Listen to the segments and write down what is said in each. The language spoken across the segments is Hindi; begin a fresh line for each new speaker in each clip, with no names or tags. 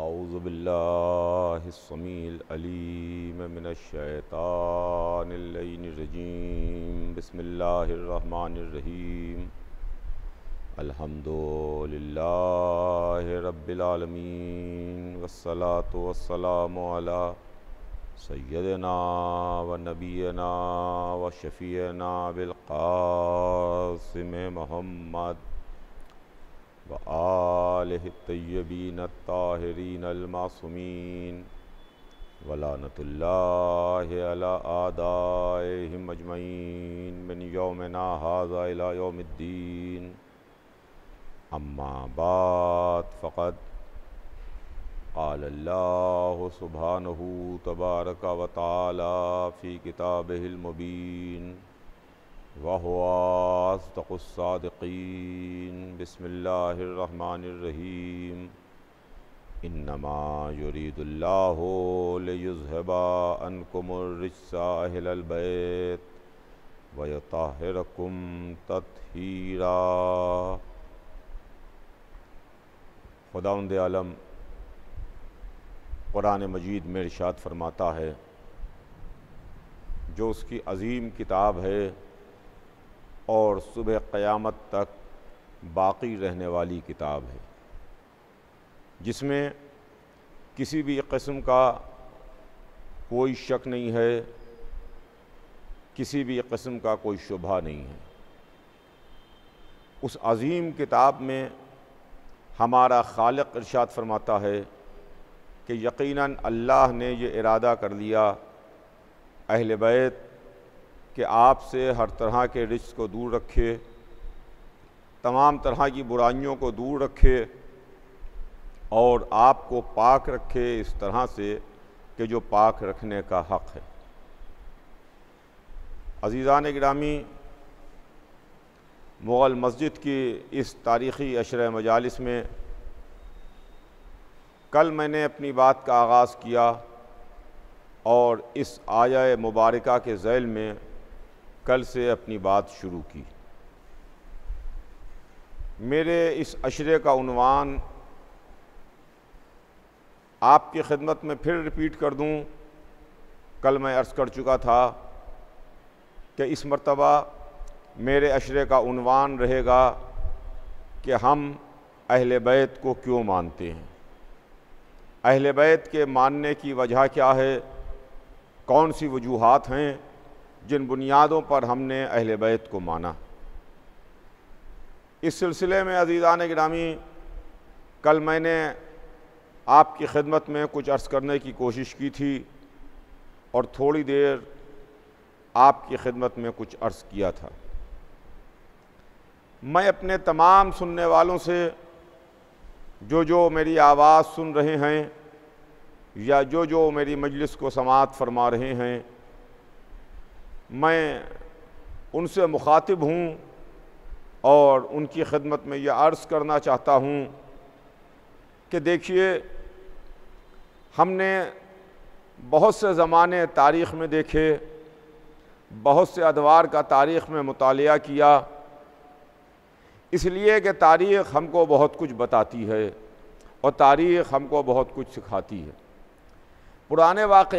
أعوذ بالله السميع العليم من الشيطان اللين الرجيم بسم الله الرحمن الرحيم الحمد لله رب العالمين والصلاة والسلام على سيدنا ونبينا وشفينا بالقاسم محمد वह तय्यबीन ताहरीन अलमासमीन वलानतल्लादाम अजमैन बिन योमना हाजा योमद्दीन अम्मा बात फ़कत आल्ला सुबहानहू तबारक व ताली किताब मबीन वहवास्तुसादीन बसमीम इन्नमा युरीदुल्लाहबा अनकुमरसाहलबैत वयताहरकुम तथहीरा खुदाउंद आलम क़ुरान मजीद में इरशाद फरमाता है जो उसकी अज़ीम किताब है और सुबह क़यामत तक बाकी रहने वाली किताब है जिसमें किसी भी कस्म का कोई शक नहीं है किसी भी कस्म का कोई शुबा नहीं है उस अज़ीम किताब में हमारा खालक इरशाद फरमाता है कि यकीनन अल्लाह ने ये इरादा कर लिया अहल बैत कि आपसे हर तरह के रिश्त को दूर रखे तमाम तरह की बुराइयों को दूर रखे और आपको पाक रखे इस तरह से कि जो पाक रखने का हक़ है अजीज़ान ग्रामी मुग़ल मस्जिद की इस तारीख़ी अशर मजालस में कल मैंने अपनी बात का आगाज़ किया और इस आया मुबारक के जैल में कल से अपनी बात शुरू की मेरे इस अशरे का उनवान
आपकी खिदमत में फिर रिपीट कर दूं
कल मैं अर्ज़ कर चुका था कि इस मरतबा मेरे अशरे का उनवान रहेगा कि हम अहल बैत को क्यों मानते हैं अहल बैत के मानने की वजह क्या है
कौन सी वजूहत हैं जिन बुनियादों पर हमने अहल बैत को माना इस सिलसिले में अजीज़ान ग्रामी कल मैंने आपकी खिदमत में कुछ अर्ज़ करने की कोशिश की थी और थोड़ी देर आपकी खिदमत में कुछ अर्ज़ किया था मैं अपने तमाम सुनने वालों से जो जो मेरी आवाज़ सुन रहे हैं या जो जो मेरी मजलिस को समात फरमा रहे हैं मैं उनसे मुखातिब हूँ और उनकी खिदमत में यह अर्ज़ करना चाहता हूँ कि देखिए हमने बहुत से ज़माने तारीख़ में देखे बहुत से अदवार का तारीख़ में मुतालिया किया इसलिए कि तारीख़ हमको बहुत कुछ बताती है और तारीख़ हमको बहुत कुछ सिखाती है पुराने वाक़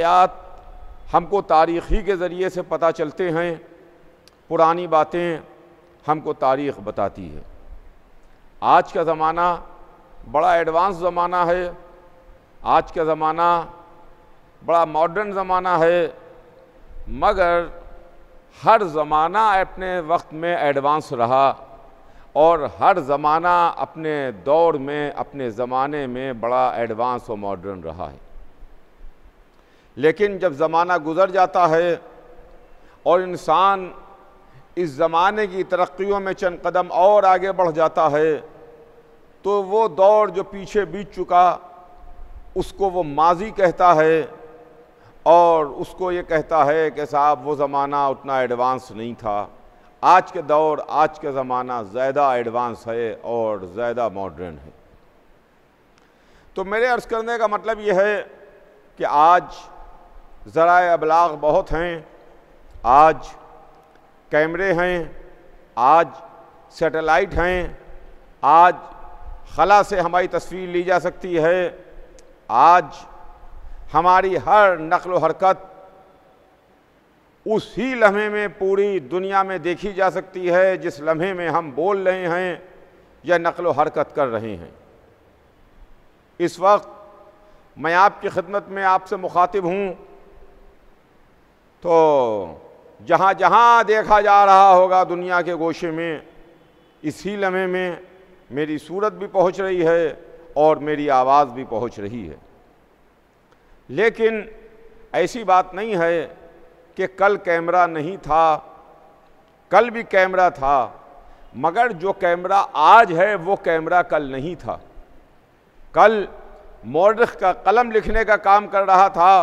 हमको तारीख़ी के ज़रिए से पता चलते हैं पुरानी बातें हमको तारीख़ बताती है आज का ज़माना बड़ा एडवांस ज़माना है आज का ज़माना बड़ा मॉडर्न ज़माना है मगर हर ज़माना अपने वक्त में एडवांस रहा और हर ज़माना अपने दौर में अपने ज़माने में बड़ा एडवांस और मॉडर्न रहा है लेकिन जब ज़माना गुज़र जाता है और इंसान इस ज़माने की तरक्कियों में चंद कदम और आगे बढ़ जाता है तो वो दौर जो पीछे बीत चुका उसको वो माजी कहता है
और उसको ये कहता है कि साहब वो ज़माना उतना एडवांस नहीं था आज के दौर आज के ज़माना ज़्यादा एडवांस है और ज़्यादा मॉडर्न है
तो मेरे अर्ज़ करने का मतलब ये है कि आज ज़रा अबलाग बहुत हैं आज कैमरे हैं आज सेटेलाइट हैं आज खला से हमारी तस्वीर ली जा सकती है आज हमारी हर नकल हरकत उस ही लम्हे में पूरी दुनिया में देखी जा सकती है जिस लम्हे में हम बोल रहे हैं या नकल हरकत कर रहे हैं इस वक्त मैं आपकी खिदमत में आपसे मुखातिब हूँ तो जहाँ जहाँ देखा जा रहा होगा दुनिया के गोशे में इसी लम्हे में मेरी सूरत भी पहुँच रही है और मेरी आवाज़ भी पहुँच रही है लेकिन ऐसी बात नहीं है कि कल कैमरा नहीं था कल भी कैमरा था मगर जो कैमरा आज है वो कैमरा कल नहीं था कल मोरख का कलम लिखने का काम कर रहा था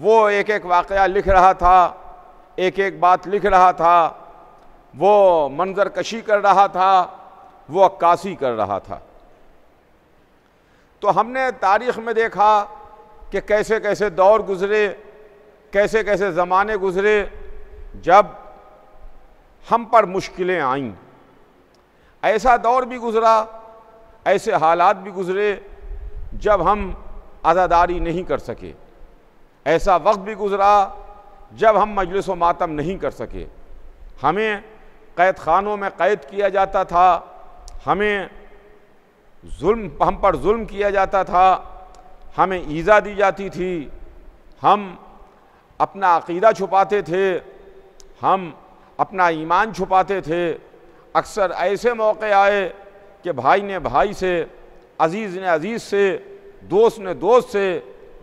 वो एक एक वाक़ लिख रहा था एक एक बात लिख रहा था वो मंजर कशी कर रहा था वो अक्कासी कर रहा था तो हमने तारीख़ में देखा कि कैसे कैसे दौर गुज़रे कैसे कैसे ज़माने गुज़रे जब हम पर मुश्किलें आईं ऐसा दौर भी गुज़रा ऐसे हालात भी गुज़रे जब हम आज़ादारी नहीं कर सके ऐसा वक्त भी गुज़रा जब हम मजलिस मातम नहीं कर सके हमें कैद खानों में कैद किया जाता था हमें जुल्म हम पर जुल्म किया जाता था हमें ईज़ा दी जाती थी हम अपना अकीदा छुपाते थे हम अपना ईमान छुपाते थे अक्सर ऐसे मौके आए कि भाई ने भाई से अज़ीज़ ने अज़ीज़ से दोस्त ने दोस्त से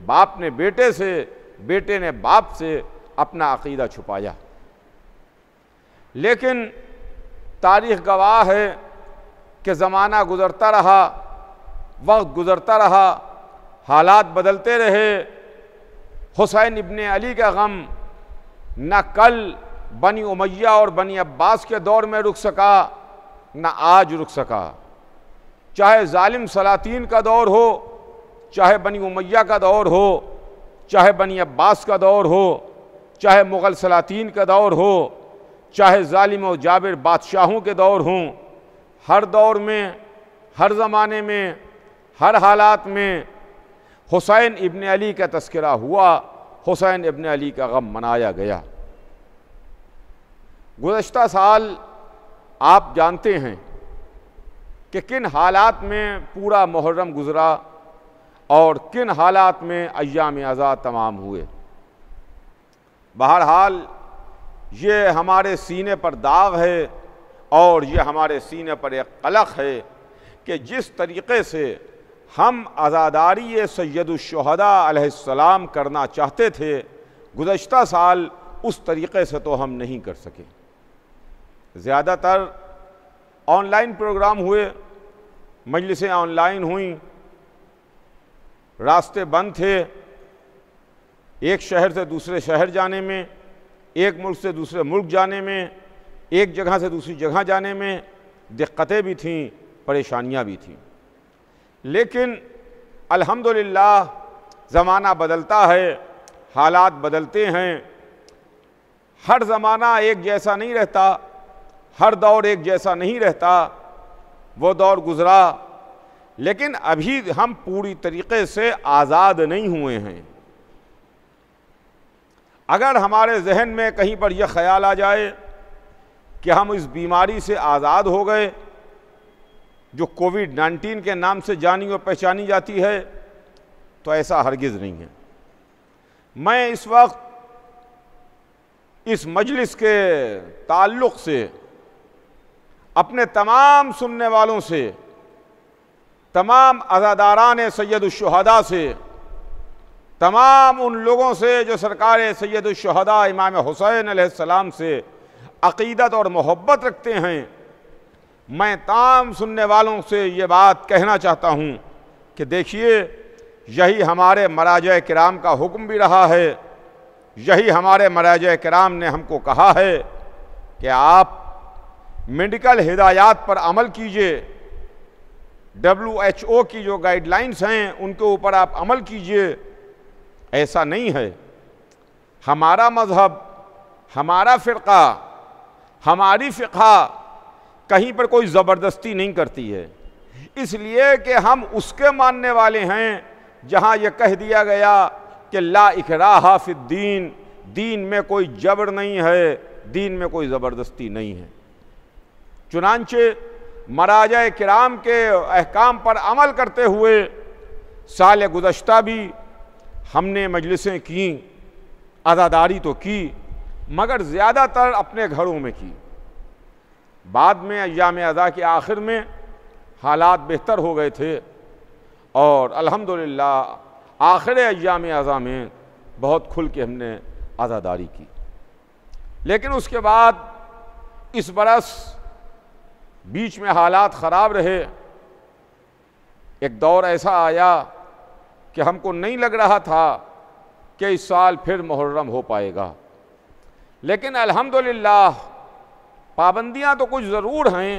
बाप ने बेटे से बेटे ने बाप से अपना अकीदा छुपाया लेकिन तारीख गवाह है कि ज़माना गुज़रता रहा वक्त गुज़रता रहा हालात बदलते रहे हुसैन इबन अली का गम न कल बनी उमैया और बनी अब्बास के दौर में रुक सका न आज रुक सका चाहे ालिम सलातीन का दौर हो चाहे बनी उमैया का दौर हो चाहे बनी अब्बास का दौर हो चाहे मुग़ल सलातीन का दौर हो चाहे ालिम और जाबिर बादशाहों के दौर हों हर दौर में हर ज़माने में हर हालात में हुसैन इबन अली का तस्करा हुआ हुसैन इबन अली का गम मनाया गया गुज्त साल आप जानते हैं कि किन हालात में पूरा मुहर्रम गुज़रा और किन हालात में अयाम आज़ाद तमाम हुए बहरहाल ये हमारे सीने पर दाग है और ये हमारे सीने पर एक कलक है कि जिस तरीके से हम आज़ादारी सैदुलशहदाम करना चाहते थे गुज्त साल उस तरीके से तो हम नहीं कर सके ज़्यादातर ऑनलाइन प्रोग्राम हुए मजलिसें ऑनलाइन हुई रास्ते बंद थे एक शहर से दूसरे शहर जाने में एक मुल्क से दूसरे मुल्क जाने में एक जगह से दूसरी जगह जाने में दिक्कतें भी थीं परेशानियां भी थीं लेकिन अल्हम्दुलिल्लाह ज़माना बदलता है हालात बदलते हैं हर ज़माना एक जैसा नहीं रहता हर दौर एक जैसा नहीं रहता वो दौर गुज़रा लेकिन अभी हम पूरी तरीके से आज़ाद नहीं हुए हैं अगर हमारे जहन में कहीं पर यह ख्याल आ जाए कि हम इस बीमारी से आज़ाद हो गए जो कोविड 19 के नाम से जानी और पहचानी जाती है तो ऐसा हरगिज़ नहीं है मैं इस वक्त इस मजलिस के ताल्लुक़ से अपने तमाम सुनने वालों से तमाम अजादारान सैदुलशहदा से तमाम उन लोगों से जो सरकार सैदुलशहदा इमाम हुसैन सलाम से अकीदत और मोहब्बत रखते हैं मैं तमाम सुनने वालों से ये बात कहना चाहता हूँ कि देखिए यही हमारे मराज कराम का हुक्म भी रहा है यही हमारे मराज कराम ने हमको कहा है कि आप मेडिकल हिदायात पर अमल कीजिए डब्ल्यू की जो गाइडलाइंस हैं उनके ऊपर आप अमल कीजिए ऐसा नहीं है हमारा मज़हब हमारा फ़िरका हमारी फ़िका कहीं पर कोई ज़बरदस्ती नहीं करती है इसलिए कि हम उसके मानने वाले हैं जहाँ यह कह दिया गया कि ला इकरा दीन दीन में कोई जबर नहीं है दीन में कोई ज़बरदस्ती नहीं है चुनानचे मराज कराम के अहकाम पर अमल करते हुए साल गुजशत भी हमने मजलिसें की अदादारी तो की मगर ज़्यादातर अपने घरों में की बाद में अयाम अदा के आखिर में हालात बेहतर हो गए थे और अल्हम्दुलिल्लाह आखिर अयाम अज़ा में बहुत खुल के हमने अदादारी की लेकिन उसके बाद इस बरस बीच में हालात ख़राब रहे एक दौर ऐसा आया कि हमको नहीं लग रहा था कि इस साल फिर मुहर्रम हो पाएगा लेकिन अल्हम्दुलिल्लाह पाबंदियां तो कुछ ज़रूर हैं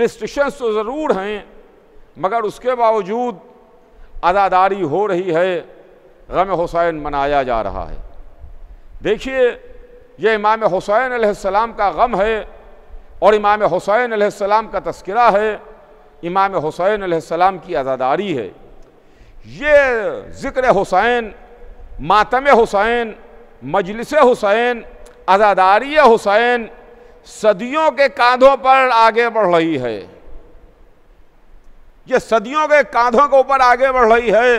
रिस्ट्रिक्शंस तो ज़रूर हैं मगर उसके बावजूद अदादारी हो रही है गम हुसैन मनाया जा रहा है देखिए यह इमाम हुसैन सलाम का गम है और इमाम हुसैन आसमाम का तस्करा है इमाम हुसैन आसमाम की आज़ादारी है ये ज़िक्र हुसैन मातम हुसैन मजलिस हुसैन आज़ादारी हुसैन सदियों के कांधों पर आगे बढ़ रही है ये सदियों के कांधों के ऊपर आगे बढ़ रही है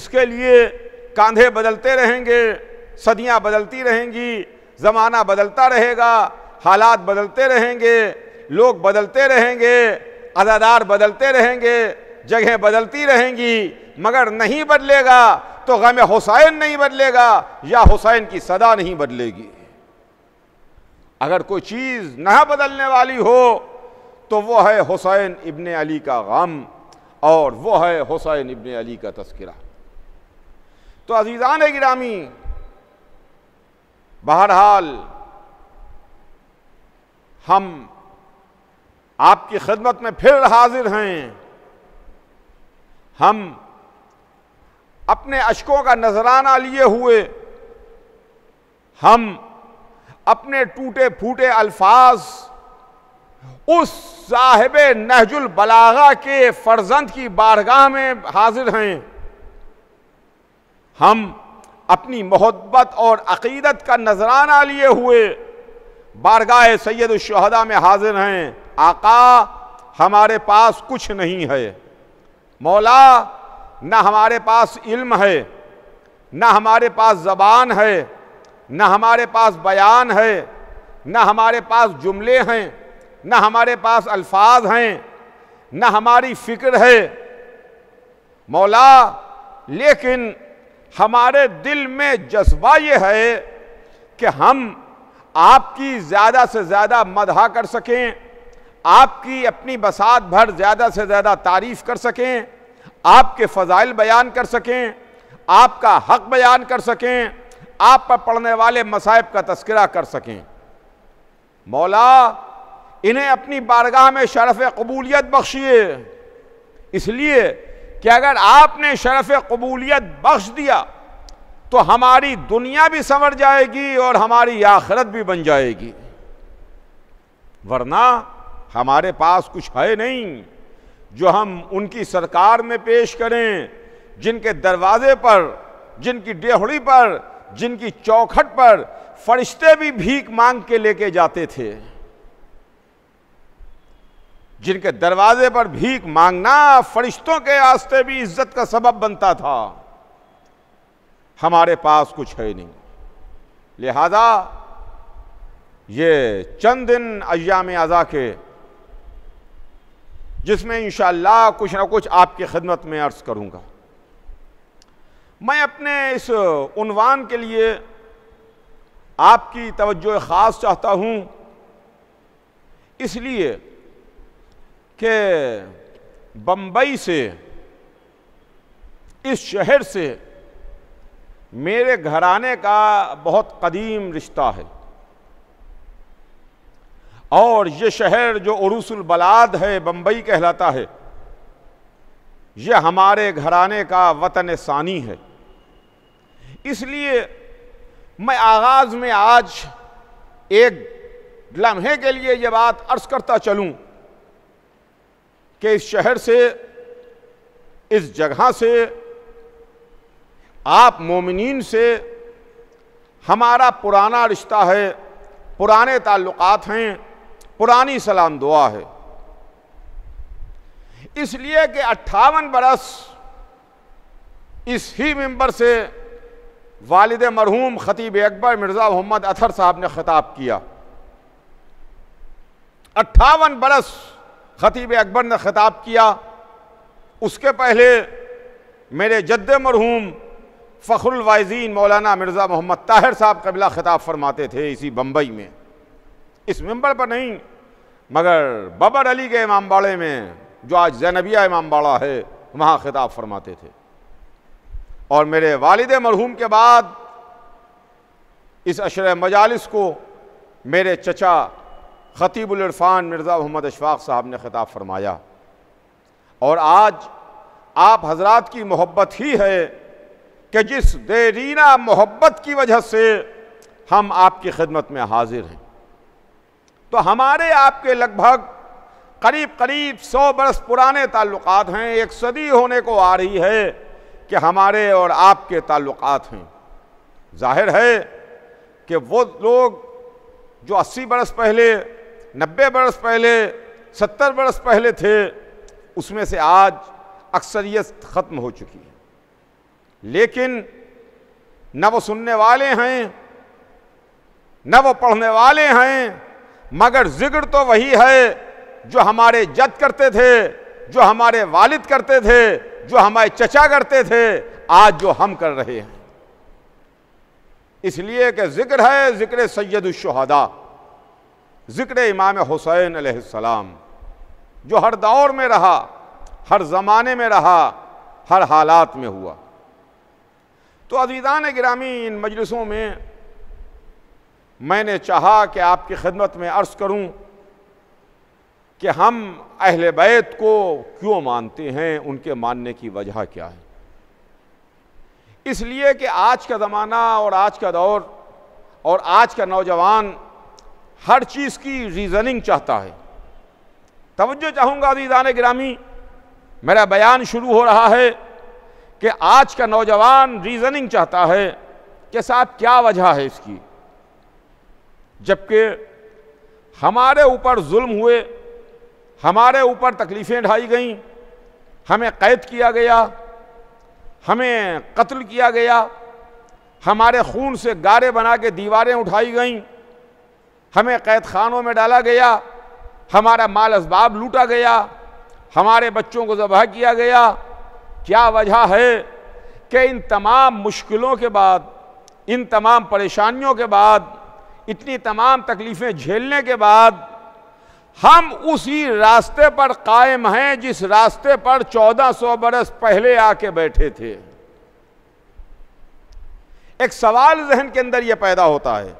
इसके लिए कांधे बदलते रहेंगे सदियां बदलती रहेंगी ज़माना बदलता रहेगा हालात बदलते रहेंगे लोग बदलते रहेंगे अदादार बदलते रहेंगे जगह बदलती रहेंगी मगर नहीं बदलेगा तो गम हुसैन नहीं बदलेगा या हुसैन की सदा नहीं बदलेगी अगर कोई चीज़ ना बदलने वाली हो तो वो है हुसैन इबन अली का गम और वो है हुसैन इबन अली का तस्करा तो अजीज़ान गिरामी बहरहाल हम आपकी खिदमत में फिर हाजिर हैं हम अपने अशकों का नजराना लिए हुए हम अपने टूटे फूटे अल्फाज उस साहिब नहजुल बलागा के फर्जंद की बारगाह में हाजिर हैं हम अपनी मोहब्बत और अकीदत का नजराना लिए हुए बारगाह सैद शहदा में हाजिर हैं आका हमारे पास कुछ नहीं है मौला न हमारे पास इल्म है न हमारे पास ज़बान है न हमारे पास बयान है न हमारे पास जुमले हैं न हमारे पास अल्फाज हैं न हमारी फ़िक्र है मौला लेकिन हमारे दिल में जज्बा ये है कि हम आपकी ज़्यादा से ज़्यादा मदहा कर सकें आपकी अपनी बसात भर ज़्यादा से ज़्यादा तारीफ़ कर सकें आपके फ़जाइल बयान कर सकें आपका हक बयान कर सकें आप पर पढ़ने वाले मसाइब का तस्करा कर सकें मौला इन्हें अपनी बारगाह में शरफ़ कबूलियत बख्शिए इसलिए कि अगर आपने शरफ़ कबूलियत बख्श दिया तो हमारी दुनिया भी संवर जाएगी और हमारी आखरत भी बन जाएगी वरना हमारे पास कुछ है नहीं जो हम उनकी सरकार में पेश करें जिनके दरवाजे पर जिनकी डेहड़ी पर जिनकी चौखट पर फरिश्ते भी भीख मांग के लेके जाते थे जिनके दरवाजे पर भीख मांगना फरिश्तों के आस्ते भी इज्जत का सबब बनता था हमारे पास कुछ है नहीं लिहाजा ये चंद दिन अयाम अज़ा के जिसमें इन कुछ ना कुछ आपकी खदमत में अर्ज़ करूँगा मैं अपने इस उनवान के लिए आपकी तवज्जो ख़ास चाहता हूँ इसलिए कि बम्बई से इस शहर से मेरे घराने का बहुत कदीम रिश्ता है और ये शहर जो उरूसुल बलाद है बम्बई कहलाता है ये हमारे घराने का वतन सानी है इसलिए मैं आगाज़ में आज एक लम्हे के लिए यह बात अर्ज़ करता चलूं कि इस शहर से इस जगह से आप मोमिन से हमारा पुराना रिश्ता है पुराने ताल्लुकात हैं पुरानी सलाम दुआ है इसलिए कि अट्ठावन बरस इस ही मेंबर से वालद मरहूम ख़तीब अकबर मिर्ज़ा मोहम्मद अथर साहब ने ख़िताब किया अट्ठावन बरस ख़तीब अकबर ने ख़िताब किया उसके पहले मेरे जद्द मरहूम फ़खरुल मौलाना मिर्ज़ा मोहम्मद ताहिर साहब कबिला ख़िताब फरमाते थे इसी बम्बई में इस मंबर पर नहीं मगर बबर अली के इमाम बाड़े में जो आज जैनबिया इमाम बाड़ा है वहाँ ख़िताब फरमाते थे और मेरे वालद मरहूम के बाद इस अशर मजालस को मेरे चचा ख़तीबुलरफ़ान मिर्ज़ा मोहम्मद अशफाक साहब ने ख़िताब फरमाया और आज आप हजरात की मोहब्बत ही है कि जिस देरीना मोहब्बत की वजह से हम आपकी खिदमत में हाजिर हैं तो हमारे आपके लगभग करीब करीब सौ बरस पुराने ताल्लुक हैं एक सदी होने को आ रही है कि हमारे और आपके ताल्लुक हैं जाहिर है कि वो लोग जो अस्सी बरस पहले नब्बे बरस पहले सत्तर बरस पहले थे उसमें से आज अक्सरियत ख़त्म हो चुकी है लेकिन न वो सुनने वाले हैं न वो पढ़ने वाले हैं मगर जिक्र तो वही है जो हमारे जद करते थे जो हमारे वालिद करते थे जो हमारे चचा करते थे आज जो हम कर रहे हैं इसलिए कि जिक्र है जिक्र शहदा जिक्र इमाम हुसैन सलाम जो हर दौर में रहा हर ज़माने में रहा हर हालात में हुआ तो अजीदान ग्रामी इन मजलिसों में मैंने चाहा कि आपकी खदमत में अर्ज़ करूं कि हम अहल बैत को क्यों मानते हैं उनके मानने की वजह क्या है इसलिए कि आज का ज़माना और आज का दौर और आज का नौजवान हर चीज़ की रीज़निंग चाहता है तोज्जो चाहूँगा अजीज़ान ग्रामी मेरा बयान शुरू हो रहा है कि आज का नौजवान रीजनिंग चाहता है कि साहब क्या वजह है इसकी जबकि हमारे ऊपर जुल्म हुए हमारे ऊपर तकलीफ़ें ढाई गईं हमें कैद किया गया हमें कत्ल किया गया हमारे खून से गारे बना के दीवारें उठाई गईं हमें कैद खानों में डाला गया हमारा माल इसबाब लूटा गया हमारे बच्चों को जबह किया गया क्या वजह है कि इन तमाम मुश्किलों के बाद इन तमाम परेशानियों के बाद इतनी तमाम तकलीफ़ें झेलने के बाद हम उसी रास्ते पर कायम हैं जिस रास्ते पर 1400 बरस पहले आके बैठे थे एक सवाल जहन के अंदर यह पैदा होता है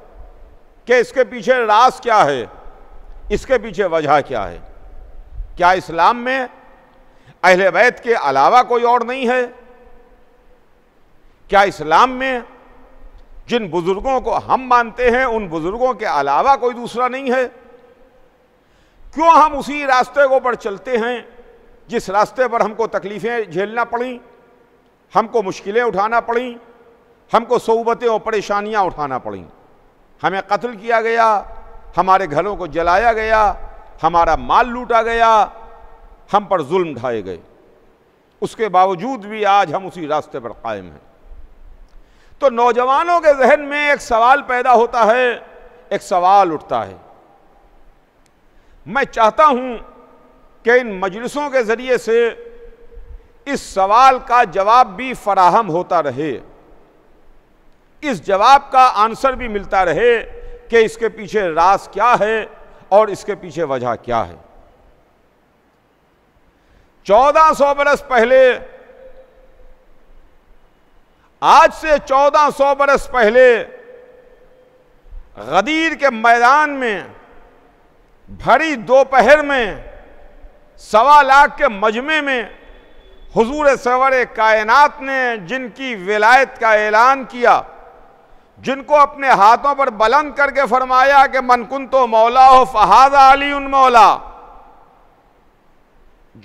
कि इसके पीछे रास क्या है इसके पीछे वजह क्या है क्या इस्लाम में अहल वैत के अलावा कोई और नहीं है क्या इस्लाम में जिन बुज़ुर्गों को हम मानते हैं उन बुज़ुर्गों के अलावा कोई दूसरा नहीं है क्यों हम उसी रास्ते को पर चलते हैं जिस रास्ते पर हमको तकलीफ़ें झेलना पड़ी हमको मुश्किलें उठाना पड़ी हमको सोबतें और परेशानियां उठाना पड़ी हमें कत्ल किया गया हमारे घरों को जलाया गया हमारा माल लूटा गया हम पर जुल्म ढाए गए उसके बावजूद भी आज हम उसी रास्ते पर कायम हैं तो नौजवानों के जहन में एक सवाल पैदा होता है एक सवाल उठता है मैं चाहता हूं कि इन मजलिसों के ज़रिए से इस सवाल का जवाब भी फराहम होता रहे इस जवाब का आंसर भी मिलता रहे कि इसके पीछे रास क्या है और इसके पीछे वजह क्या है चौदह सौ बरस पहले आज से चौदह सौ बरस पहले गदीर के मैदान में भरी दोपहर में सवा लाख के मजमे में हुजूर सवर कायनात ने जिनकी विलायत का ऐलान किया जिनको अपने हाथों पर बुलंद करके फरमाया कि मनकुन तो मौला हो फहादा अली उन मौला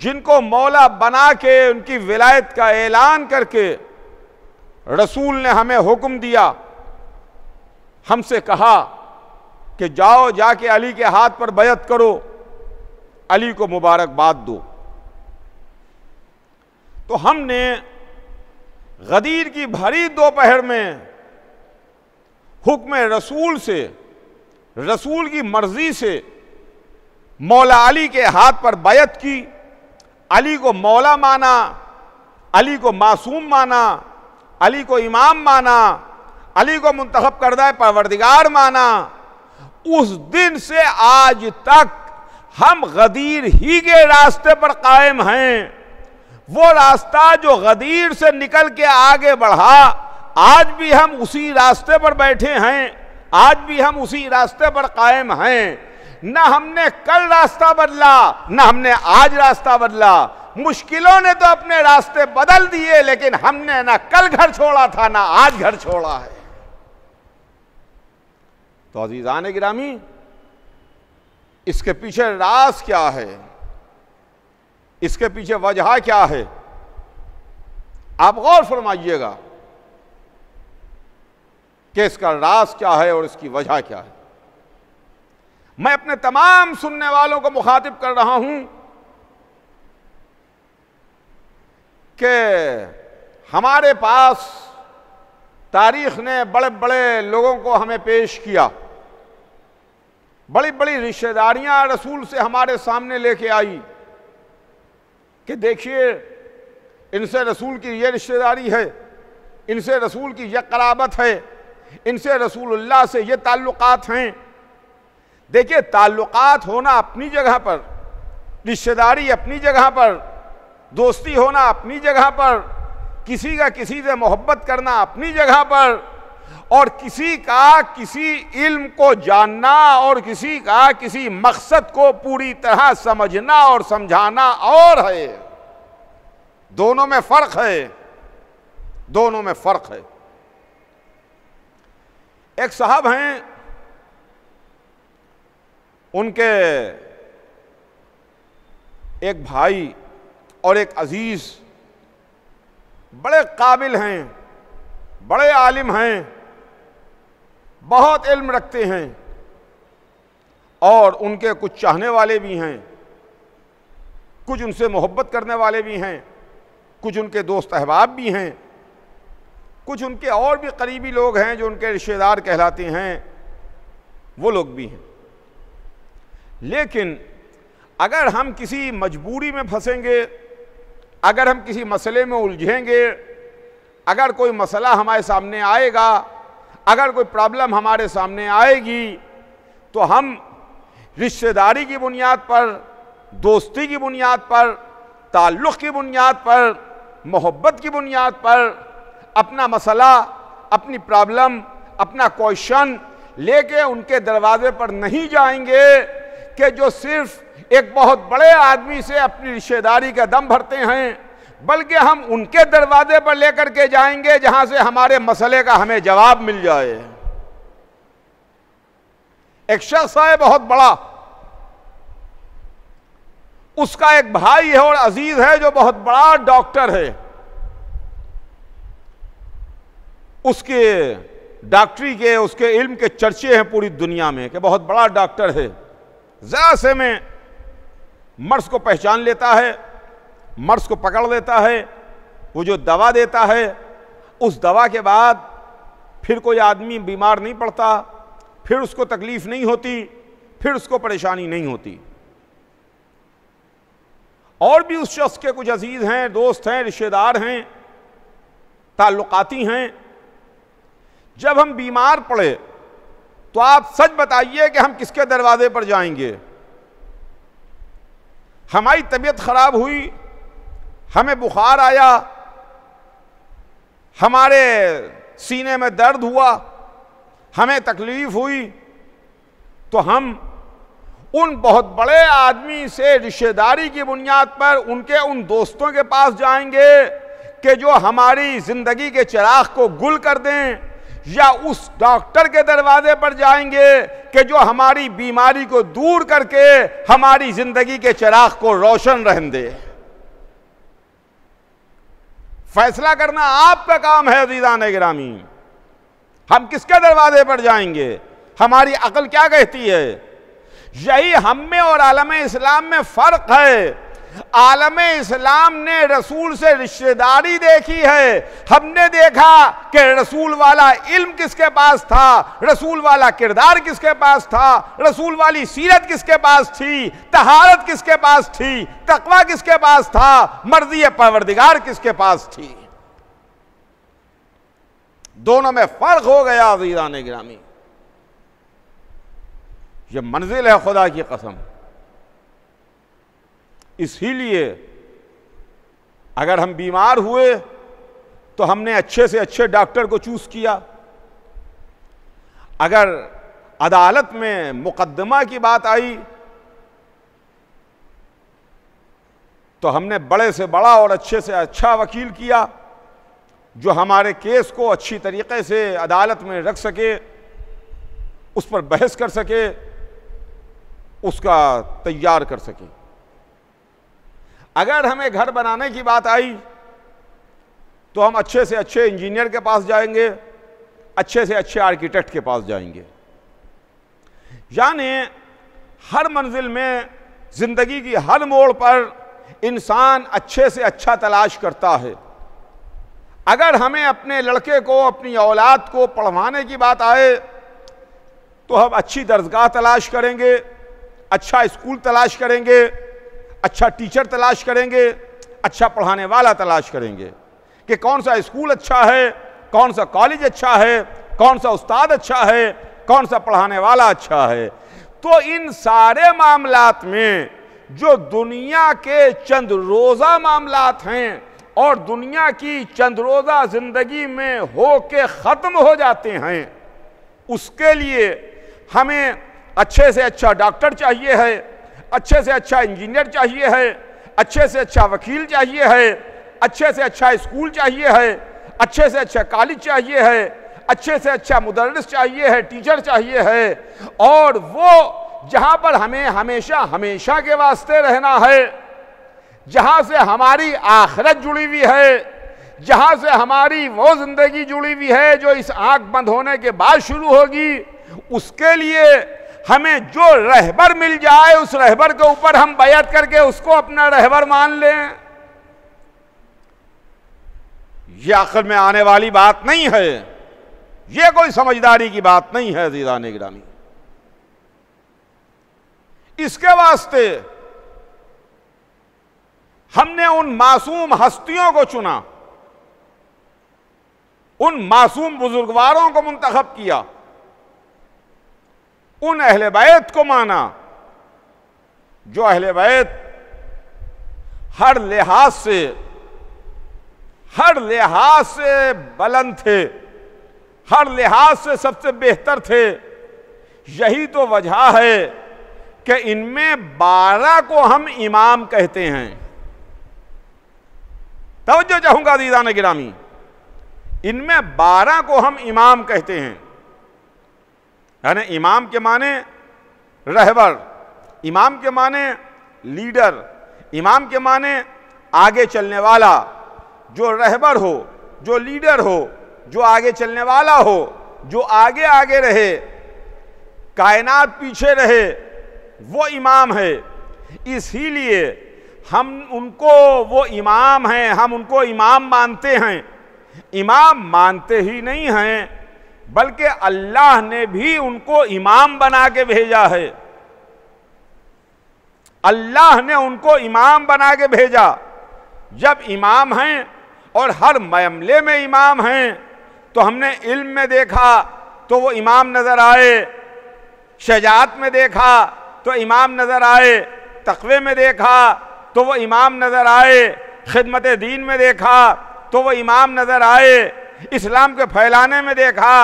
जिनको मौला बना के उनकी विलायत का ऐलान करके रसूल ने हमें हुक्म दिया हमसे कहा कि जाओ जाके अली के हाथ पर बैत करो अली को मुबारकबाद दो तो हमने गदीर की भरी दोपहर में हुक्म रसूल से रसूल की मर्जी से मौला अली के हाथ पर बैत की अली को मौला माना अली को मासूम माना अली को इमाम माना अली को मुंतखब करदा परवरदिगार माना उस दिन से आज तक हम गदीर ही के रास्ते पर कायम हैं वो रास्ता जो गदीर से निकल के आगे बढ़ा आज भी हम उसी रास्ते पर बैठे हैं आज भी हम उसी रास्ते पर कायम हैं ना हमने कल रास्ता बदला ना हमने आज रास्ता बदला मुश्किलों ने तो अपने रास्ते बदल दिए लेकिन हमने ना कल घर छोड़ा था ना आज घर छोड़ा है तो अजीजान गिरामी इसके पीछे रास क्या है इसके पीछे वजह क्या है आप गौर फरमाइएगा कि इसका रास क्या है और इसकी वजह क्या है मैं अपने तमाम सुनने वालों को मुखातिब कर रहा हूं कि हमारे पास तारीख ने बड़े बड़े लोगों को हमें पेश किया बड़ी बड़ी रिश्तेदारियां रसूल से हमारे सामने लेके आई कि देखिए इनसे रसूल की ये रिश्तेदारी है इनसे रसूल की यह कराबत है इनसे रसूलुल्लाह से ये ताल्लुक़ात हैं देखिए ताल्लुकात होना अपनी जगह पर रिश्तेदारी अपनी जगह पर दोस्ती होना अपनी जगह पर किसी का किसी से मोहब्बत करना अपनी जगह पर और किसी का किसी इल्म को जानना और किसी का किसी मकसद को पूरी तरह समझना और समझाना और है दोनों में फ़र्क है दोनों में फ़र्क है एक साहब हैं उनके एक भाई और एक अजीज़ बड़े काबिल हैं बड़े आलिम हैं बहुत इल्म रखते हैं और उनके कुछ चाहने वाले भी हैं कुछ उनसे मोहब्बत करने वाले भी हैं कुछ उनके दोस्त अहबाब भी हैं कुछ उनके और भी करीबी लोग हैं जो उनके रिश्तेदार कहलाते हैं वो लोग भी हैं लेकिन अगर हम किसी मजबूरी में फंसेंगे अगर हम किसी मसले में उलझेंगे अगर कोई मसला हमारे सामने आएगा अगर कोई प्रॉब्लम हमारे सामने आएगी तो हम रिश्तेदारी की बुनियाद पर दोस्ती की बुनियाद पर ताल्लुक़ की बुनियाद पर मोहब्बत की बुनियाद पर अपना मसला अपनी प्रॉब्लम अपना क्वेश्चन लेके उनके दरवाजे पर नहीं जाएंगे कि जो सिर्फ एक बहुत बड़े आदमी से अपनी रिश्तेदारी का दम भरते हैं बल्कि हम उनके दरवाजे पर लेकर के जाएंगे जहां से हमारे मसले का हमें जवाब मिल जाए एक शख्स है बहुत बड़ा उसका एक भाई है और अजीज है जो बहुत बड़ा डॉक्टर है उसके डॉक्टरी के उसके इल्म के चर्चे हैं पूरी दुनिया में कि बहुत बड़ा डॉक्टर है ज़रा से में मर्स को पहचान लेता है मर्स को पकड़ लेता है वो जो दवा देता है उस दवा के बाद फिर कोई आदमी बीमार नहीं पड़ता फिर उसको तकलीफ़ नहीं होती फिर उसको परेशानी नहीं होती और भी उस शख्स के कुछ अजीज़ हैं दोस्त हैं रिश्तेदार हैं ताल्लुकाती हैं जब हम बीमार पड़े तो आप सच बताइए कि हम किसके दरवाजे पर जाएंगे हमारी तबीयत खराब हुई हमें बुखार आया हमारे सीने में दर्द हुआ हमें तकलीफ हुई तो हम उन बहुत बड़े आदमी से रिश्तेदारी की बुनियाद पर उनके उन दोस्तों के पास जाएंगे कि जो हमारी ज़िंदगी के चिराग को गुल कर दें या उस डॉक्टर के दरवाजे पर जाएंगे कि जो हमारी बीमारी को दूर करके हमारी जिंदगी के चिराग को रोशन रहन दे फैसला करना आपका काम है ने ग्रामी हम किसके दरवाजे पर जाएंगे हमारी अकल क्या कहती है यही हम में और आलम इस्लाम में फ़र्क है आलम इस्लाम ने रसूल से रिश्तेदारी देखी है हमने देखा कि रसूल वाला इल्म किसके पास था रसूल वाला किरदार किसके पास था रसूल वाली सीरत किसके पास थी तहारत किसके पास थी तकवा किसके पास था मर्जी परवरदिगार किसके पास थी दोनों में फर्क हो गया अजीरा ने ग्रामी ये मंजिल है खुदा की कसम इसीलिए अगर हम बीमार हुए तो हमने अच्छे से अच्छे डॉक्टर को चूज़ किया अगर अदालत में मुकदमा की बात आई तो हमने बड़े से बड़ा और अच्छे से अच्छा वकील किया जो हमारे केस को अच्छी तरीके से अदालत में रख सके उस पर बहस कर सके उसका तैयार कर सके अगर हमें घर बनाने की बात आई तो हम अच्छे से अच्छे इंजीनियर के पास जाएंगे अच्छे से अच्छे आर्किटेक्ट के पास जाएंगे यानी हर मंजिल में ज़िंदगी की हर मोड़ पर इंसान अच्छे से अच्छा तलाश करता है अगर हमें अपने लड़के को अपनी औलाद को पढ़वाने की बात आए तो हम अच्छी दर्जगाह तलाश करेंगे अच्छा स्कूल तलाश करेंगे अच्छा टीचर तलाश करेंगे अच्छा पढ़ाने वाला तलाश करेंगे कि कौन सा स्कूल अच्छा है कौन सा कॉलेज अच्छा है कौन सा उस्ताद अच्छा है कौन सा पढ़ाने वाला अच्छा है तो इन सारे मामलात में जो दुनिया के चंद रोज़ा मामलात हैं और दुनिया की चंद रोज़ा ज़िंदगी में हो के ख़त्म हो जाते हैं उसके लिए हमें अच्छे से अच्छा डॉक्टर चाहिए है अच्छे से अच्छा इंजीनियर चाहिए है अच्छे से अच्छा वकील चाहिए है अच्छे से अच्छा स्कूल चाहिए है अच्छे से अच्छा कॉलेज चाहिए है अच्छे से अच्छा मुदरस चाहिए है टीचर चाहिए है और वो जहाँ पर हमें हमेशा हमेशा के वास्ते रहना है जहाँ से हमारी आखरत जुड़ी हुई है जहाँ से हमारी वो ज़िंदगी जुड़ी हुई है जो इस आँख बंद होने के बाद शुरू होगी उसके लिए हमें जो रहबर मिल जाए उस रहबर के ऊपर हम बैत करके उसको अपना रहबर मान लें यह आखिर में आने वाली बात नहीं है यह कोई समझदारी की बात नहीं है जीरा निगरानी इसके वास्ते हमने उन मासूम हस्तियों को चुना उन मासूम बुजुर्गवारों को मुंतखब किया उन अहले बैत को माना जो अहले बैत हर लिहाज से हर लिहाज से बुलंद थे हर लिहाज से सबसे बेहतर थे यही तो वजह है कि इनमें बारह को हम इमाम कहते हैं तोज्जो चाहूंगा दीदान गिरामी इनमें बारह को हम इमाम कहते हैं यानी इमाम के माने रहबर इमाम के माने लीडर इमाम के माने आगे चलने वाला जो रहबर हो जो लीडर हो जो आगे चलने वाला हो जो आगे आगे रहे कायनात पीछे रहे वो इमाम है इसीलिए हम उनको वो इमाम हैं हम उनको इमाम मानते हैं इमाम मानते ही नहीं हैं बल्कि अल्लाह ने भी उनको इमाम बना के भेजा है अल्लाह ने उनको इमाम बना के भेजा जब इमाम हैं और हर मामले में इमाम हैं तो हमने इल्म में देखा तो वो इमाम नज़र आए शजात में देखा तो इमाम नज़र आए तकवे में देखा तो वो इमाम नज़र आए खिदमत दीन में देखा तो वो इमाम नज़र आए इस्लाम के फैलाने में देखा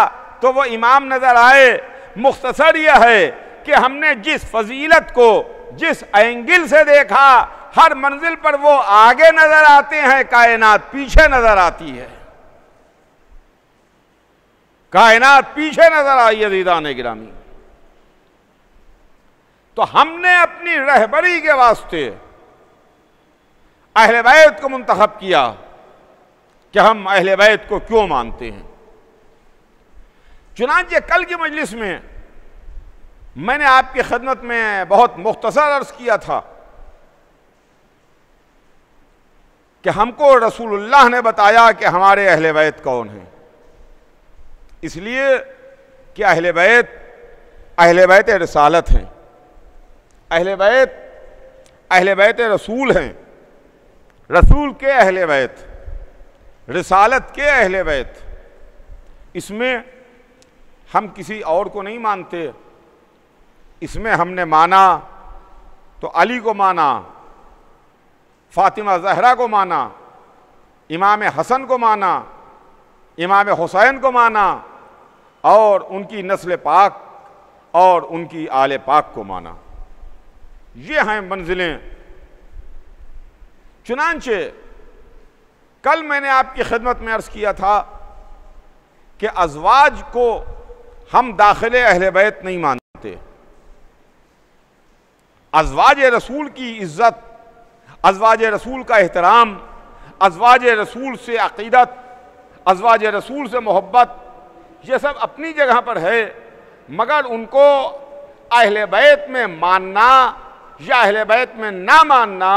तो वो इमाम नज़र आए मुख्तसर यह है कि हमने जिस फजीलत को जिस एंगल से देखा हर मंजिल पर वो आगे नज़र आते हैं कायनात पीछे नज़र आती है कायनात पीछे नज़र आई है रीदान गिरामी तो हमने अपनी रहबरी के वास्ते अहल को मुंतब किया कि हम अहल बैत को क्यों मानते हैं चुनाच कल की मजलिस में मैंने आपकी खदमत में बहुत मुख्तसर अर्ज किया था कि हमको रसूलुल्लाह ने बताया कि हमारे अहल वैत कौन हैं इसलिए कि अहल बैत अहल वैत रसालत हैं अहल वैत अहल बैत रसूल हैं रसूल के अहल वैत रसालत के अहल बैत इसमें हम किसी और को नहीं मानते इसमें हमने माना तो अली को माना फातिमा जहरा को माना इमाम हसन को माना इमाम हुसैन को माना और उनकी नस्ल पाक और उनकी आल पाक को माना ये हैं मंजिलें चुनानचे कल मैंने आपकी खिदमत में अर्ज़ किया था कि अजवाज को हम दाखिल अहल बैत नहीं मानते अजवाज रसूल की इज़्ज़त अजवाज रसूल का एहतराम अजवाज रसूल से अकीदत अजवाज रसूल से मोहब्बत ये सब अपनी जगह पर है मगर उनको अहल बैत में मानना या अहल बैत में ना मानना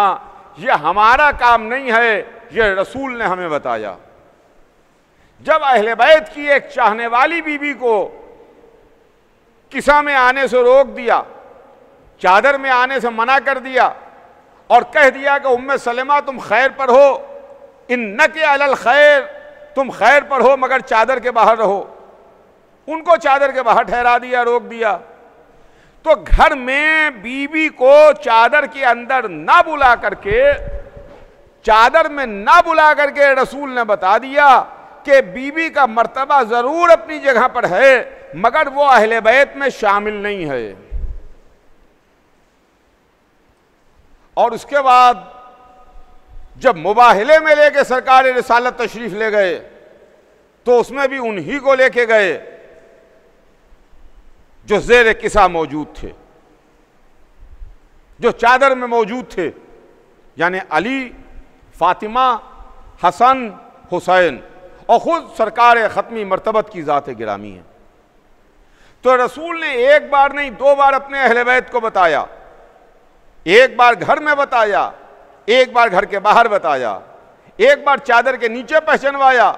ये हमारा काम नहीं है ये रसूल ने हमें बताया जब अहल बैत की एक चाहने वाली बीबी को किसा में आने से रोक दिया चादर में आने से मना कर दिया और कह दिया कि उम्म सलेमा तुम खैर पर हो इन न के अल खैर तुम खैर पर हो मगर चादर के बाहर रहो उनको चादर के बाहर ठहरा दिया रोक दिया तो घर में बीबी को चादर के अंदर ना बुला करके चादर में ना बुला करके रसूल ने बता दिया कि बीबी का मर्तबा ज़रूर अपनी जगह पर है मगर वो अहले बैत में शामिल नहीं है और उसके बाद जब मुबाहले में लेके सरकार रसालत तशरीफ ले गए तो उसमें भी उन्हीं को लेके गए जो जेर किसा मौजूद थे जो चादर में मौजूद थे यानी अली फातिमा हसन हुसैन और ख़ुद सरकार ख़त्मी मरतबत की ज़ात गिरामी है तो रसूल ने एक बार नहीं दो बार अपने अहल वैद को बताया एक बार घर में बताया एक बार घर के बाहर बताया एक बार चादर के नीचे पहचानवाया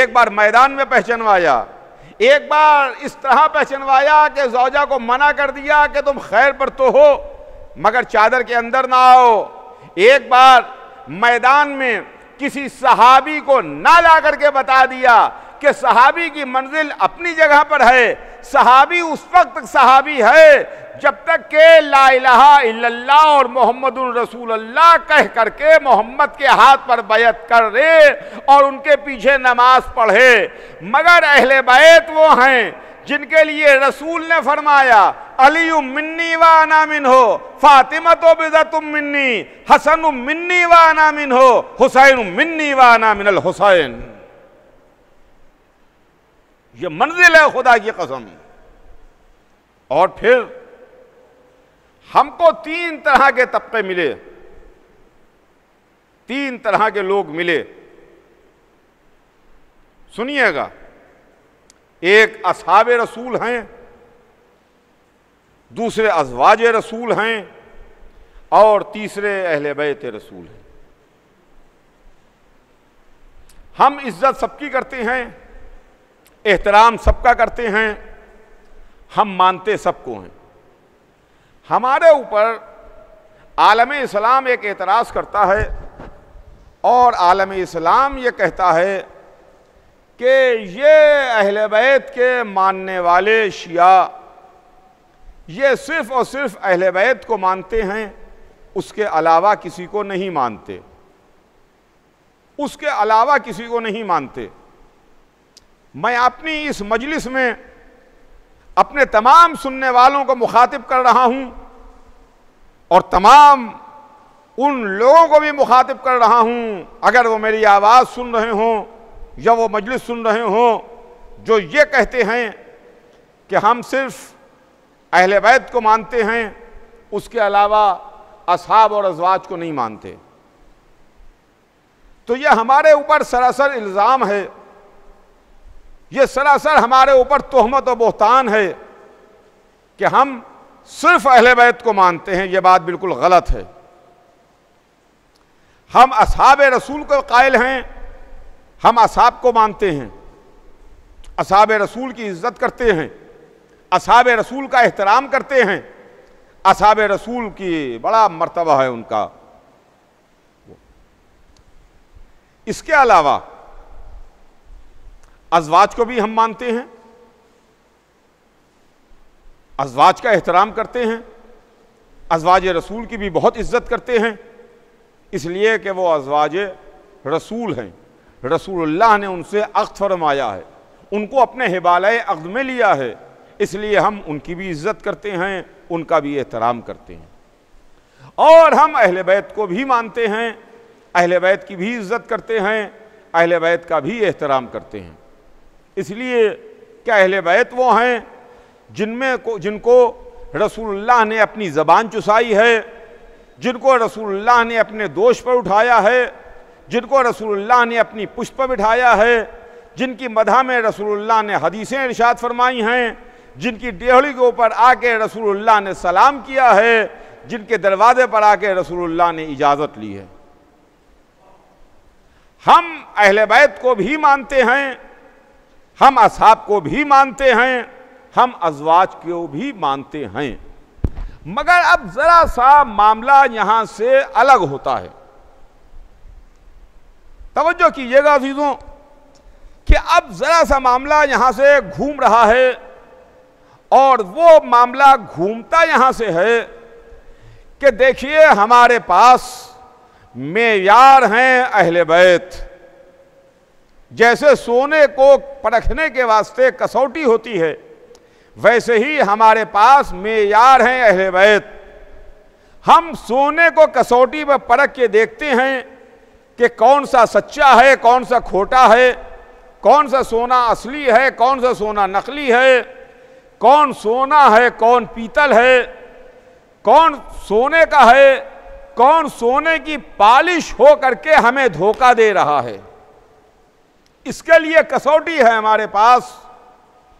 एक बार मैदान में पहचानवाया एक बार इस तरह पहचानवाया कि जौजा को मना कर दिया कि तुम खैर पर तो हो मगर चादर के अंदर ना आओ एक बार मैदान में किसी सहाबी को ना ला करके बता दिया कि सहाबी की मंजिल अपनी जगह पर है सहाबी उस वक्त तक सहाबी है जब तक के ला और मोहम्मद अल्लाह कह करके मोहम्मद के हाथ पर बैत कर रहे और उनके पीछे नमाज पढ़े मगर अहले बैत वो हैं जिनके लिए रसूल ने फरमाया अली मिन्नी व अनामिन हो फातिमा तो तुम मिन्नी हसन मिन्नी व अनामिन हो हुसैन मिन्नी व अनामिन अल हुसैन ये मंजिल है खुदा की कसम और फिर हमको तीन तरह के तबके मिले तीन तरह के लोग मिले सुनिएगा एक असाब रसूल हैं दूसरे अजवाज रसूल हैं और तीसरे अहल बैत रसूल हैं हम इज्जत सबकी करते हैं एहतराम सबका करते हैं हम मानते सबको हैं हमारे ऊपर आलम इस्लाम एक एतराज़ करता है और आलम इस्लाम ये कहता है कि ये अहल बैत के मानने वाले शिया ये सिर्फ़ और सिर्फ अहल बैत को मानते हैं उसके अलावा किसी को नहीं मानते उसके अलावा किसी को नहीं मानते मैं अपनी इस मजलिस में अपने तमाम सुनने वालों को मुखातिब कर रहा हूं और तमाम उन लोगों को भी मुखातिब कर रहा हूं अगर वो मेरी आवाज़ सुन रहे हों या वो मजलिस सुन रहे हों जो ये कहते हैं कि हम सिर्फ अहल वैद को मानते हैं उसके अलावा असहाब और अजवाज को नहीं मानते तो यह हमारे ऊपर सरासर इल्ज़ाम है यह सरासर हमारे ऊपर तोहमत और बोहतान है कि हम सिर्फ अहल वैत को मानते हैं यह बात बिल्कुल गलत है हम असहाब रसूल को कायल हैं हम असाब को मानते हैं असाब रसूल की इज्जत करते हैं असाब रसूल का एहतराम करते हैं असाब रसूल की बड़ा मर्तबा है उनका इसके अलावा अजवाज को भी हम मानते हैं अजवाज का एहतराम करते हैं अजवाज रसूल की भी बहुत इज्जत करते हैं इसलिए कि वो अजवाज रसूल हैं रसूलुल्लाह ने उनसे अख्त फरमाया है उनको अपने हिबालय अख्द में लिया है इसलिए हम उनकी भी इज्जत करते हैं उनका भी एहतराम करते हैं और हम अहल बैत को भी मानते हैं अहल बैत की भी इज्जत करते हैं अहल बैत का भी एहतराम करते हैं इसलिए क्या अहल बैत वो हैं जिनमें को जिनको रसूलुल्लाह ने अपनी ज़बान चुसाई है जिनको रसूलुल्लाह ने अपने दोष पर उठाया है जिनको रसूलुल्लाह ने अपनी पुष्प बिठाया है जिनकी मधा में रसूलुल्लाह ने हदीसें इरशाद फरमाई हैं जिनकी डेहड़ी के ऊपर आके रसूलुल्लाह ने सलाम किया है जिनके दरवाजे पर आके रसूलुल्लाह ने इजाज़त ली है हम अहल बैत को भी मानते हैं हम असहाब को भी मानते हैं हम अजवाज को भी मानते हैं मगर अब ज़रा सा मामला यहाँ से अलग होता है तोज्जो कीजिएगा अजीज़ों कि अब ज़रा सा मामला यहाँ से घूम रहा है और वो मामला घूमता यहाँ से है कि देखिए हमारे पास मेयार हैं अहल बैत जैसे सोने को परखने के वास्ते कसौटी होती है वैसे ही हमारे पास मेयार हैं अहल बैत हम सोने को कसौटी पर परख के देखते हैं कि कौन सा सच्चा है कौन सा खोटा है कौन सा सोना असली है कौन सा सोना नकली है कौन सोना है कौन पीतल है कौन सोने का है कौन सोने की पालिश हो करके हमें धोखा दे रहा है इसके लिए कसौटी है हमारे पास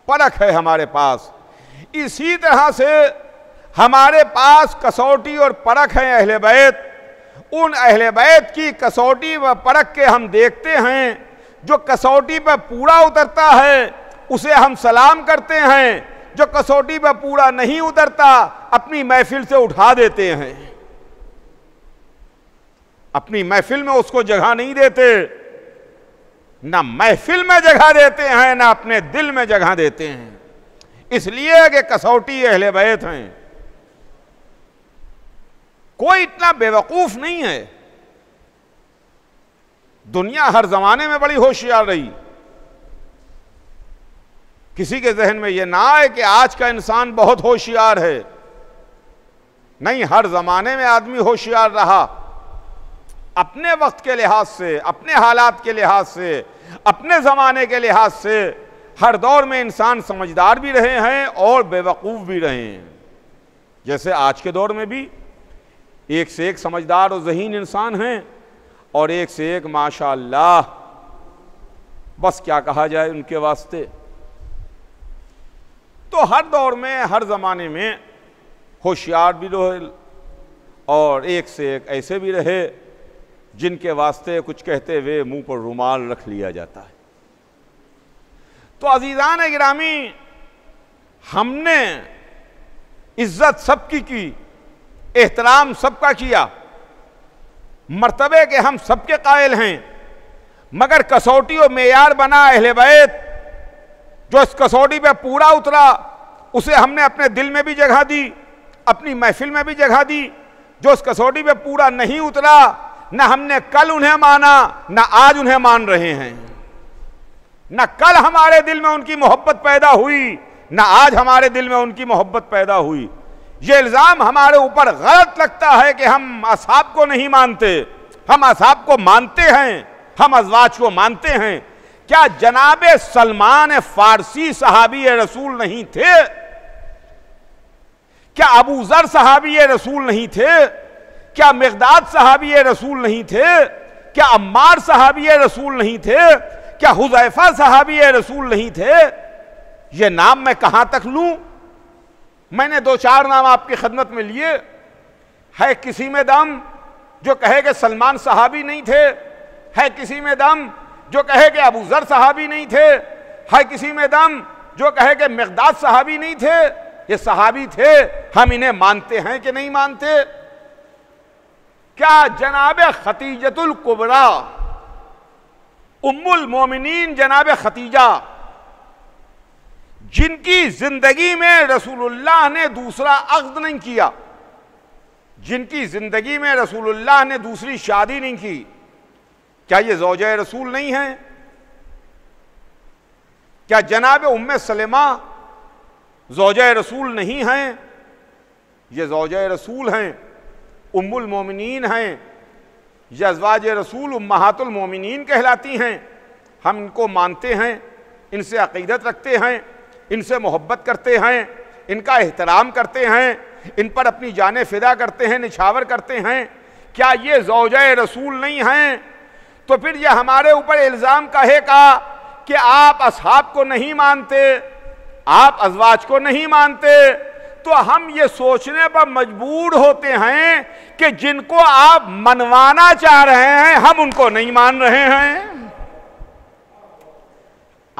परख है हमारे पास इसी तरह से हमारे पास कसौटी और परख है अहले बैत उन अहले बैत की कसौटी व परख के हम देखते हैं जो कसौटी पर पूरा उतरता है उसे हम सलाम करते हैं जो कसौटी पर पूरा नहीं उतरता अपनी महफिल से उठा देते हैं अपनी महफिल में उसको जगह नहीं देते ना महफिल में जगह देते हैं ना अपने दिल में जगह देते हैं इसलिए कि कसौटी अहले बैत हैं कोई इतना बेवकूफ नहीं है दुनिया हर जमाने में बड़ी होशियार रही किसी के जहन में यह ना आए कि आज का इंसान बहुत होशियार है नहीं हर जमाने में आदमी होशियार रहा अपने वक्त के लिहाज से अपने हालात के लिहाज से अपने ज़माने के लिहाज से हर दौर में इंसान समझदार भी रहे हैं और बेवकूफ़ भी रहे हैं जैसे आज के दौर में भी एक से एक समझदार और जहीन इंसान हैं और एक से एक माशाल्लाह बस क्या कहा जाए उनके वास्ते तो हर दौर में हर ज़माने में होशियार भी रहे और एक से एक ऐसे भी रहे जिनके वास्ते कुछ कहते हुए मुंह पर रुमाल रख लिया जाता है तो अजीज़ान गिरामी हमने इज्जत सबकी की, की एहतराम सबका किया मर्तबे के हम सबके कायल हैं मगर कसौटी और मैार बना अहल बैत जो इस कसौटी पे पूरा उतरा उसे हमने अपने दिल में भी जगह दी अपनी महफिल में भी जगह दी जो इस कसौटी पे पूरा नहीं उतरा न हमने कल उन्हें माना न आज उन्हें मान रहे हैं न कल हमारे दिल में उनकी मोहब्बत पैदा हुई न आज हमारे दिल में उनकी मोहब्बत पैदा हुई ये इल्ज़ाम हमारे ऊपर गलत लगता है कि हम असाब को नहीं मानते हम असाब को मानते हैं हम अजवाज को मानते हैं क्या जनाब सलमान फारसी सहाबी रसूल नहीं थे क्या अबू जर सहाबी रसूल नहीं थे क्या मकदाद सहाबी रसूल नहीं थे क्या अम्मार सहाबी रसूल नहीं थे क्या हुजैफा सहाबी रसूल नहीं थे ये नाम मैं कहां तक लू मैंने दो चार नाम आपकी खदमत में लिए है किसी में दम जो कहे कि सलमान साहबी नहीं थे है किसी में दम जो कहे कि अबू जर साहबी नहीं थे है किसी में दम जो कहे कि मकदाद साहबी नहीं थे ये साहबी थे हम इन्हें मानते हैं कि नहीं मानते क्या जनाब खतीजतुल कुबरा उम्मुल मोमिनीन जनाब खतीजा जिनकी जिंदगी में रसूलुल्लाह ने दूसरा अक्द नहीं किया जिनकी जिंदगी में रसूलुल्लाह ने दूसरी शादी नहीं की क्या ये जोज रसूल नहीं है क्या जनाब उम सलेमा जोज रसूल नहीं हैं ये जोज रसूल हैं मोमिनीन हैं ये अजवाज रसूल उम्मातुलमोमिन कहलाती हैं हम इनको मानते हैं इनसे अकीदत रखते हैं इनसे मोहब्बत करते हैं इनका एहतराम करते हैं इन पर अपनी जान फिदा करते हैं निछावर करते हैं क्या ये जौज रसूल नहीं हैं तो फिर यह हमारे ऊपर इल्ज़ाम कहे का कि आप असहाब को नहीं मानते आप अजवाज को नहीं मानते तो हम ये सोचने पर मजबूर होते हैं कि जिनको आप मनवाना चाह रहे हैं हम उनको नहीं मान रहे हैं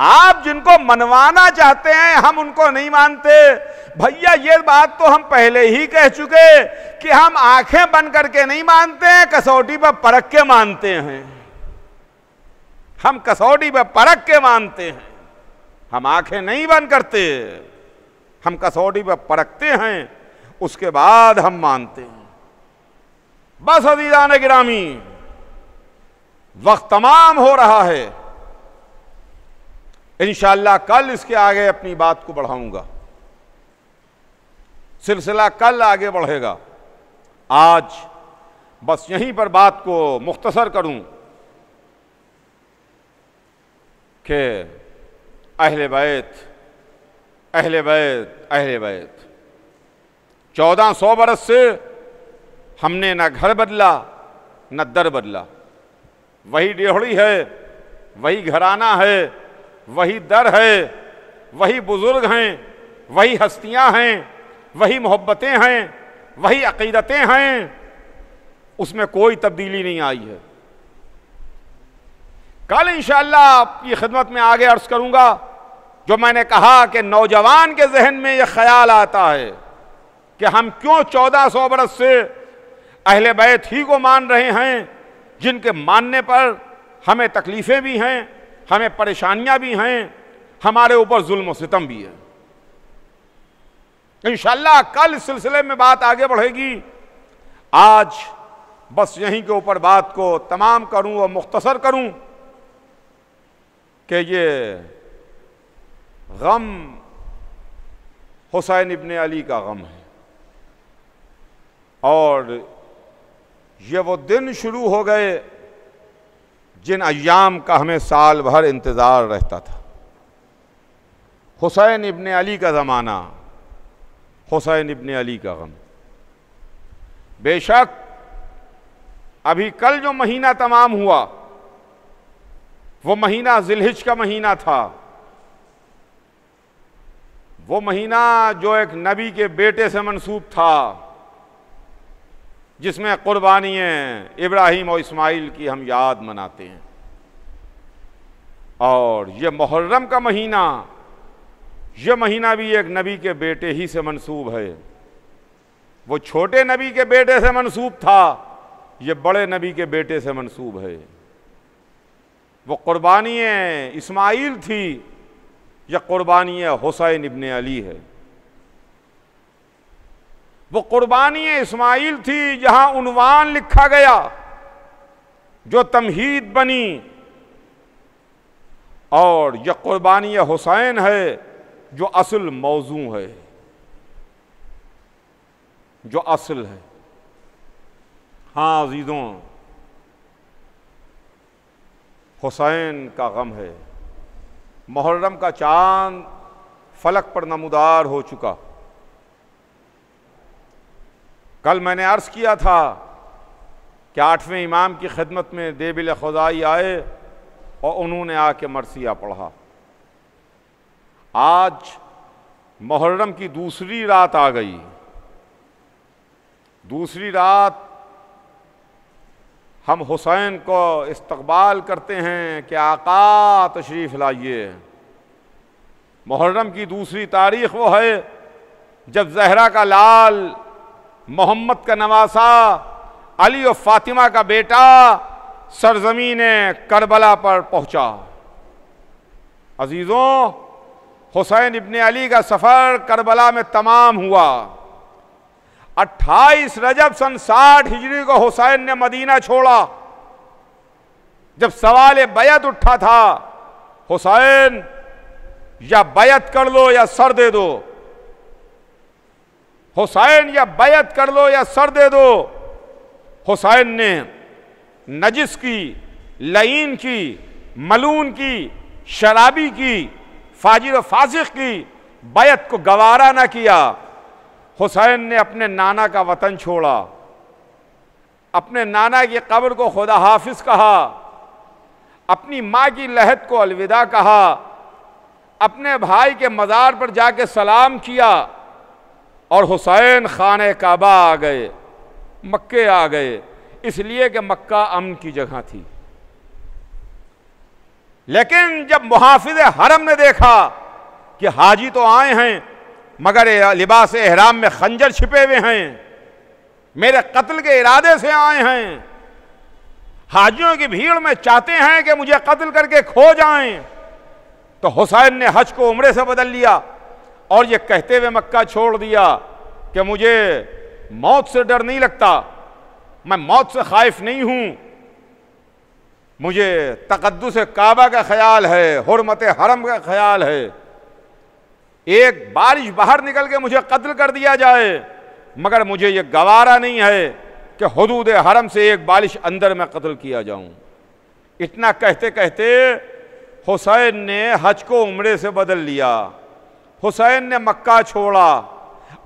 आप जिनको मनवाना चाहते हैं हम उनको नहीं मानते भैया ये बात तो हम पहले ही कह चुके कि हम आंखें बंद करके नहीं मानते हैं कसौटी पर परख के मानते हैं हम कसौटी पर परख के मानते हैं हम आंखें नहीं बंद करते हम कसौटी पर परखते हैं उसके बाद हम मानते हैं बस अजीजा ने गिरामी वक्त तमाम हो रहा है इन कल इसके आगे अपनी बात को बढ़ाऊंगा सिलसिला कल आगे बढ़ेगा आज बस यहीं पर बात को मुख्तसर करूं कि अहल बैत अहल बैत अहल बैत चौदह सौ बरस से हमने ना घर बदला ना दर बदला वही डेहड़ी है वही घराना है वही दर है वही बुज़ुर्ग हैं वही हस्तियां हैं वही मोहब्बतें हैं वही अकीदतें हैं उसमें कोई तब्दीली नहीं आई है कल इन आपकी खिदमत में आगे अर्ज करूंगा जो मैंने कहा कि नौजवान के जहन में यह ख्याल आता है कि हम क्यों चौदह सौ बरस से अहले बैत ही को मान रहे हैं जिनके मानने पर हमें तकलीफ़ें भी हैं हमें परेशानियां भी हैं हमारे ऊपर जुल्म सितम भी है इंशाला कल सिलसिले में बात आगे बढ़ेगी आज बस यहीं के ऊपर बात को तमाम करूं और मुख्तसर करूं कि ये गम हुसैन इबन अली का गम है और ये वो दिन शुरू हो गए जिन अयाम का हमें साल भर इंतज़ार रहता था हुसैन इबन अली का ज़माना हुसैन इबन अली का गम बेशक अभी कल जो महीना तमाम हुआ वो महीना जिलहिज का महीना था वो महीना जो एक नबी के बेटे से मनसूब था जिसमें क़ुरबानी इब्राहिम और इस्माइल की हम याद मनाते हैं और यह मुहर्रम का महीना यह महीना भी एक नबी के बेटे ही से मंसूब है वो छोटे नबी के बेटे से मंसूब था ये बड़े नबी के बेटे से मंसूब है वो क़ुरबानी इस्माइल थी यह क़ुरबानी हुसैन इब्ने अली है वो कुर्बानी इस्माइल थी जहां उनवान लिखा गया जो तमहीद बनी और यह कुर्बानी हुसैन है जो असल मौजू है जो असल है हाँ अजीज़ों हुसैन का गम है मुहर्रम का चांद फलक पर नमदार हो चुका कल मैंने अर्ज़ किया था कि आठवें इमाम की खिदमत में देबिल खुदाई आए और उन्होंने आके मरसिया पढ़ा आज मुहर्रम की दूसरी रात आ गई दूसरी रात हम हुसैन को इस्तकबाल करते हैं कि आका तशरीफ़ लाइए मुहर्रम की दूसरी तारीख वो है जब जहरा का लाल मोहम्मद का नवासा अली और फातिमा का बेटा सरजमीन करबला पर पहुंचा अजीज़ों हुसैन इबन अली का सफ़र करबला में तमाम हुआ 28 रजब सन 60 हिजरी को हुसैन ने मदीना छोड़ा जब सवाल बैत उठा था हुसैन या बैत कर लो या सर दे दो हुसैन या बैत कर लो या सर दे दो हुसैन ने नजिस की लईन की मलून की शराबी की फाजिर फाजिक की बैत को गवारा ना किया हुसैन ने अपने नाना का वतन छोड़ा अपने नाना की कब्र को खुदा हाफिज कहा अपनी माँ की लहत को अलविदा कहा अपने भाई के मज़ार पर जाके सलाम किया और हुसैन खान काबा आ गए मक्के आ गए इसलिए कि मक्का अमन की जगह थी लेकिन जब मुहाफिज हरम ने देखा कि हाजी तो आए हैं मगर लिबास एहराम में खंजर छिपे हुए हैं मेरे कत्ल के इरादे से आए हैं हाजियों की भीड़ में चाहते हैं कि मुझे कत्ल करके खो जाएं तो हुसैन ने हज को उम्र से बदल लिया और ये कहते हुए मक्का छोड़ दिया कि मुझे मौत से डर नहीं लगता मैं मौत से खाइफ नहीं हूं मुझे तकदस काबा का ख्याल है हरमत हरम का ख्याल है एक बारिश बाहर निकल के मुझे कत्ल कर दिया जाए मगर मुझे ये गवारा नहीं है कि हदूद हरम से एक बारिश अंदर में कत्ल किया जाऊं इतना कहते कहते हुसैन ने हज को उमड़े से बदल लिया हुसैन ने मक्का छोड़ा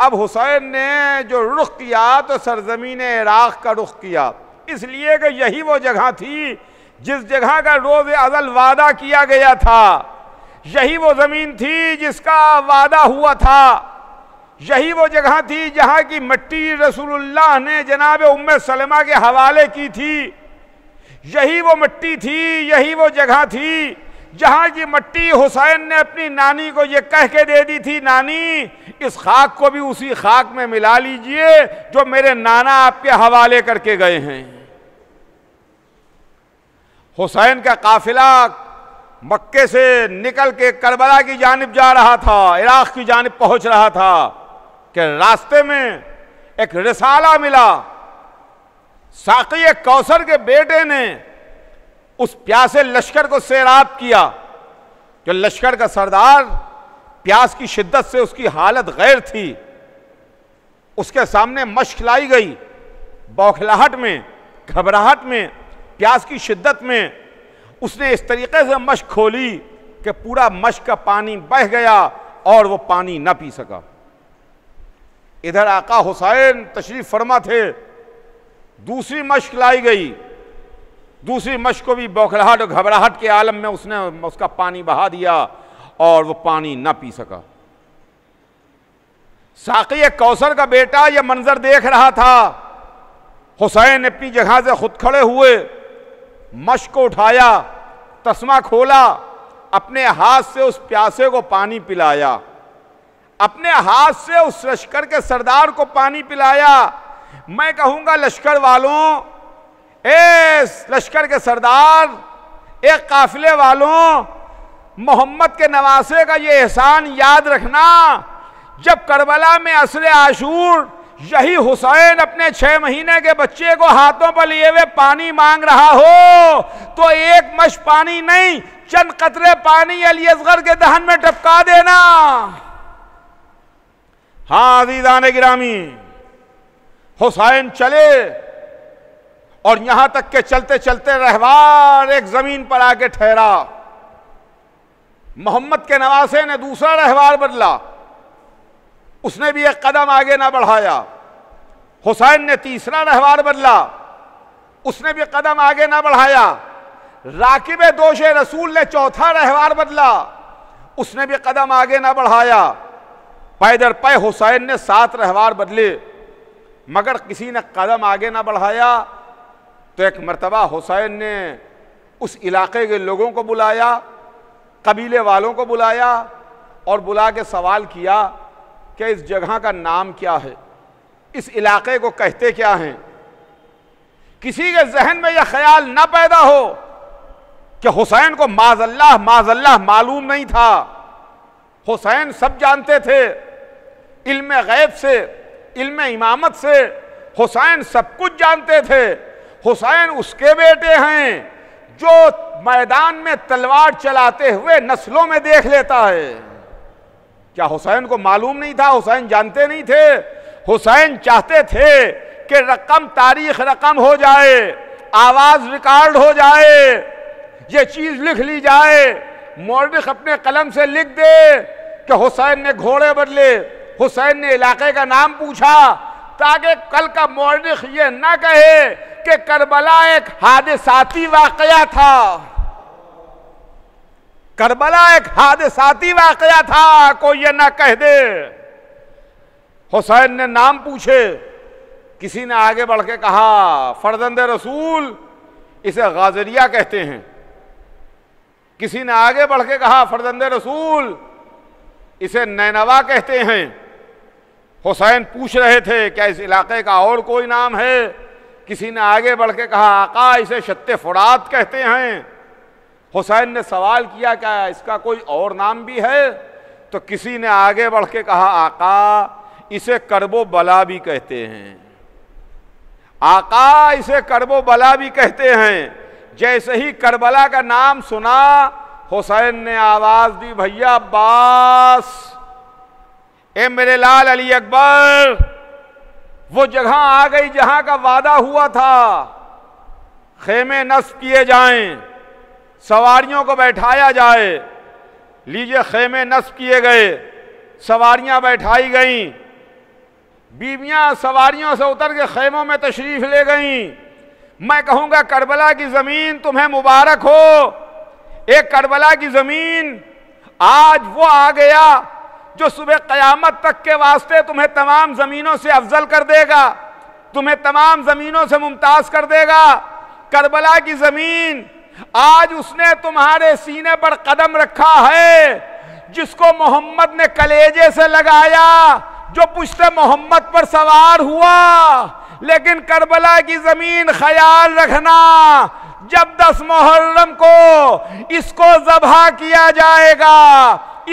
अब हुसैन ने जो रुख किया तो सरजमीन इराक़ का रुख किया इसलिए कि यही वो जगह थी जिस जगह का रोज़ अजल वादा किया गया था यही वो ज़मीन थी जिसका वादा हुआ था यही वो जगह थी जहाँ की मिट्टी रसूलुल्लाह ने जनाब उम सलमा के हवाले की थी यही वो मिट्टी थी यही वो जगह थी जहां की मट्टी हुसैन ने अपनी नानी को ये कह के दे दी थी नानी इस खाक को भी उसी खाक में मिला लीजिए जो मेरे नाना आपके हवाले करके गए हैं हुसैन का काफिला मक्के से निकल के करबला की जानब जा रहा था इराक की जानब पहुंच रहा था कि रास्ते में एक रिसाला मिला साकी कौसर के बेटे ने उस प्यासे लश्कर को सैराब किया जो लश्कर का सरदार प्यास की शिद्दत से उसकी हालत गैर थी उसके सामने मश्क लाई गई बौखलाहट में घबराहट में प्यास की शिद्दत में उसने इस तरीके से मश्क खोली कि पूरा मश्क का पानी बह गया और वो पानी ना पी सका इधर आका हुसैन तशरीफ फरमा थे दूसरी मश्क लाई गई दूसरी मश को भी बौखलाहट और घबराहट के आलम में उसने उसका पानी बहा दिया और वो पानी ना पी सका साकी कौसर का बेटा यह मंजर देख रहा था हुसैन अपनी जगह से खुद खड़े हुए मश को उठाया तस्मा खोला अपने हाथ से उस प्यासे को पानी पिलाया अपने हाथ से उस लश्कर के सरदार को पानी पिलाया मैं कहूंगा लश्कर वालों ए लश्कर के सरदार ए काफिले वालों मोहम्मद के नवासे का ये एहसान याद रखना जब करबला में असर आशूर यही हुसैन अपने छह महीने के बच्चे को हाथों पर लिए हुए पानी मांग रहा हो तो एक मश पानी नहीं चंद कतरे पानी अली असगर के दहन में टपका देना हाँ आजीजान गिरामी हुसैन चले और यहां तक के चलते चलते रहवार एक जमीन पर आके ठहरा मोहम्मद के नवासे ने दूसरा रहवार बदला उसने भी एक कदम आगे ना बढ़ाया हुसैन ने तीसरा रहवार बदला उसने भी कदम आगे ना बढ़ाया राकिब दोष रसूल ने चौथा रहवार बदला उसने भी कदम आगे ना बढ़ाया पैदर पै हुसैन ने सात रहवार बदले मगर किसी ने कदम आगे ना बढ़ाया तो एक मरतबा हुसैन ने उस इलाके के लोगों को बुलाया कबीले वालों को बुलाया और बुला के सवाल किया कि इस जगह का नाम क्या है इस इलाके को कहते क्या हैं किसी के जहन में यह ख्याल ना पैदा हो कि हुसैन को माजल्ला माजल्ला मालूम नहीं था हुसैन सब जानते थे इल्म गैब से इल्म इमामत से हुसैन सब कुछ जानते थे हुसैन उसके बेटे हैं जो मैदान में तलवार चलाते हुए नस्लों में देख लेता है क्या हुसैन को मालूम नहीं था हुसैन जानते नहीं थे हुसैन चाहते थे कि रकम तारीख रकम हो जाए आवाज रिकॉर्ड हो जाए ये चीज लिख ली जाए मोरख अपने कलम से लिख दे कि हुसैन ने घोड़े बदले हुसैन ने इलाके का नाम पूछा ताकि कल का मौरख ये ना कहे कि करबला एक हादसाती वाकया था करबला एक हादसाती वाकया था कोई ये ना कह दे हुसैन ने नाम पूछे किसी ने आगे बढ़ के कहा फर्जंद रसूल इसे गाजरिया कहते हैं किसी ने आगे बढ़ के कहा फर्जंद रसूल इसे नैनवा कहते हैं हुसैन पूछ रहे थे क्या इस इलाके का और कोई नाम है किसी ने आगे बढ़ के कहा आका इसे शत्ते फुरात कहते हैं हुसैन ने सवाल किया क्या इसका कोई और नाम भी है तो किसी ने आगे बढ़ के कहा आका इसे करबो बला भी कहते हैं आका इसे करबो बला भी कहते हैं जैसे ही करबला का नाम सुना हुसैन ने आवाज दी भैया अब्बास ए मेरे लाल अली अकबर वो जगह आ गई जहां का वादा हुआ था खेमे नस्ब किए जाएं सवारियों को बैठाया जाए लीजिए खेमे नस्ब किए गए सवारियां बैठाई गईं बीवियां सवारियों से उतर के खेमों में तशरीफ ले गईं मैं कहूँगा करबला की ज़मीन तुम्हें मुबारक हो एक करबला की ज़मीन आज वो आ गया जो सुबह क़यामत तक के वास्ते तुम्हें तमाम ज़मीनों से अफजल कर देगा तुम्हें तमाम ज़मीनों से मुमताज़ कर देगा करबला की ज़मीन आज उसने तुम्हारे सीने पर कदम रखा है जिसको मोहम्मद ने कलेजे से लगाया जो पुश्ते मोहम्मद पर सवार हुआ लेकिन करबला की ज़मीन ख्याल रखना जब दस मुहर्रम को इसको जबा किया जाएगा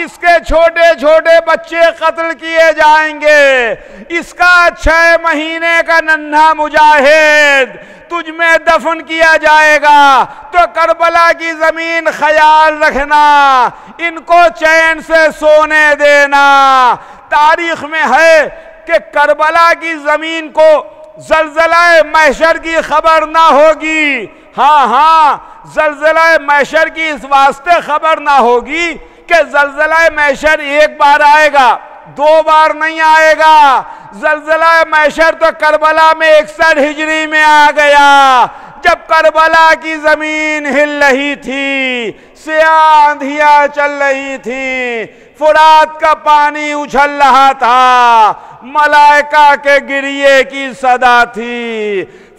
इसके छोटे छोटे बच्चे कत्ल किए जाएंगे इसका छह महीने का नन्हा मुजाहिद तुझ में दफन किया जाएगा तो करबला की ज़मीन ख्याल रखना इनको चैन से सोने देना तारीख में है कि करबला की ज़मीन को जलजला मैशर की खबर ना होगी हाँ हाँ जलजला मैशर की इस वास्ते खबर ना होगी कि जलजला मैशर एक बार आएगा दो बार नहीं आएगा जलजला मैशर तो करबला में इकसठ हिजरी में आ गया जब करबला की जमीन हिल रही थी आंधिया चल रही थी फुरात का पानी उछल रहा था मलाइका के गिरिए की सदा थी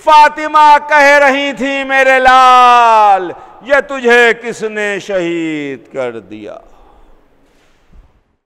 फातिमा कह रही थी मेरे लाल ये तुझे किसने शहीद कर दिया